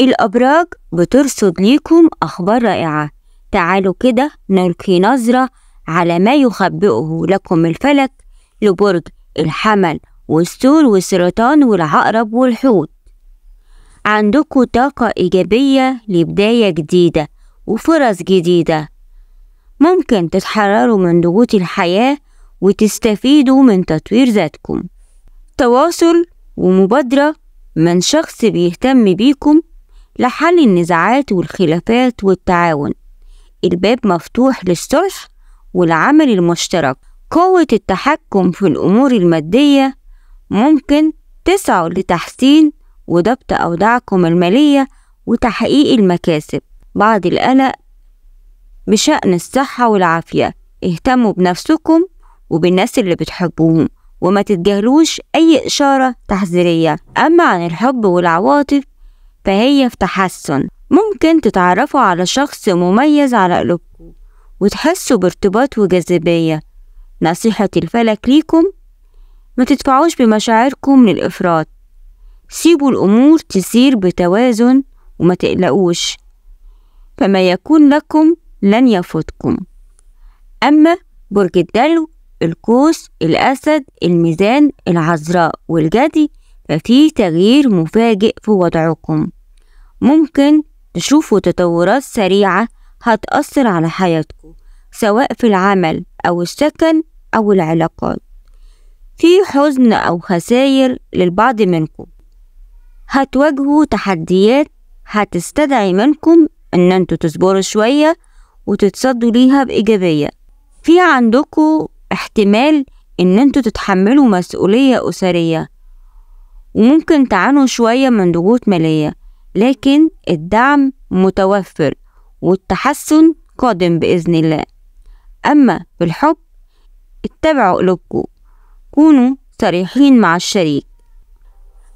الأبراج بترصد ليكم أخبار رائعة تعالوا كده نلقي نظرة على ما يخبئه لكم الفلك لبرج الحمل والثور والسرطان والعقرب والحوت عندكم طاقة إيجابية لبداية جديدة وفرص جديدة ممكن تتحرروا من ضغوط الحياة وتستفيدوا من تطوير ذاتكم تواصل ومبادرة من شخص بيهتم بيكم لحل النزاعات والخلافات والتعاون الباب مفتوح للصلح والعمل المشترك قوة التحكم في الأمور المادية ممكن تسعوا لتحسين وضبط أوضاعكم المالية وتحقيق المكاسب بعض القلق بشأن الصحة والعافية اهتموا بنفسكم وبالناس اللي بتحبوهم وما تتجاهلوش أي إشارة تحذيرية أما عن الحب والعواطف فهي في تحسن ممكن تتعرفوا على شخص مميز على قلوبكم وتحسوا بارتباط وجاذبية نصيحة الفلك ليكم ما تدفعوش بمشاعركم للإفراط سيبوا الأمور تسير بتوازن وما تقلقوش فما يكون لكم لن يفوتكم أما برج الدلو القوس الأسد الميزان العذراء والجدي ففي تغيير مفاجئ في وضعكم ممكن تشوفوا تطورات سريعة هتأثر على حياتكم سواء في العمل أو السكن أو العلاقات في حزن أو خساير للبعض منكم هتواجهوا تحديات هتستدعي منكم إن أنتوا تصبروا شوية وتتصدوا ليها بإيجابية في عندكم احتمال إن أنتوا تتحملوا مسؤولية أسرية وممكن تعانوا شوية من ضغوط مالية لكن الدعم متوفر والتحسن قادم بإذن الله أما في الحب اتبعوا قلوبكم كونوا صريحين مع الشريك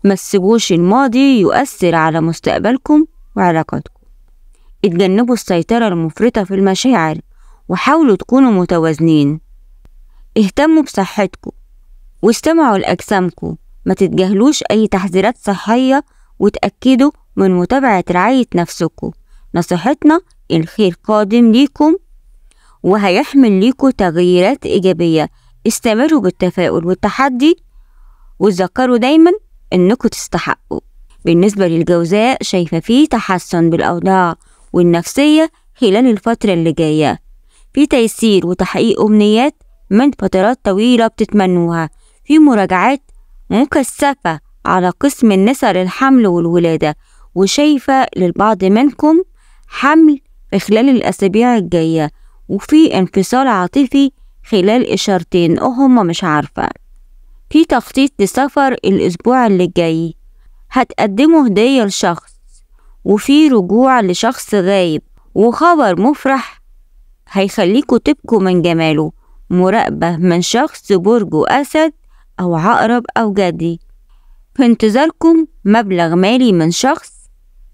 ما تسيبوش الماضي يؤثر على مستقبلكم وعلاقاتكم اتجنبوا السيطرة المفرطة في المشاعر وحاولوا تكونوا متوازنين اهتموا بصحتكم واستمعوا لأجسامكم ما تتجاهلوش أي تحذيرات صحية وتأكدوا من متابعة رعاية نفسكم نصيحتنا الخير قادم ليكم وهيحمل ليكم تغييرات إيجابية استمروا بالتفاؤل والتحدي وتذكروا دايما إنكم تستحقوا بالنسبة للجوزاء شايفة فيه تحسن بالأوضاع والنفسية خلال الفترة اللي جاية في تيسير وتحقيق أمنيات من فترات طويلة بتتمنوها في مراجعات مكثفة على قسم النساء للحمل والولادة وشايفة للبعض منكم حمل في خلال الأسابيع الجاية وفي انفصال عاطفي خلال إشارتين هما مش عارفة في تخطيط لسفر الأسبوع اللي جاي هتقدموا هدية لشخص وفي رجوع لشخص غايب وخبر مفرح هيخليكوا تبكوا من جماله مراقبة من شخص برجه أسد أو عقرب أو جدي في انتظاركم مبلغ مالي من شخص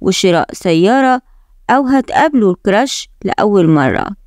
وشراء سيارة أو هتقابلوا الكراش لأول مرة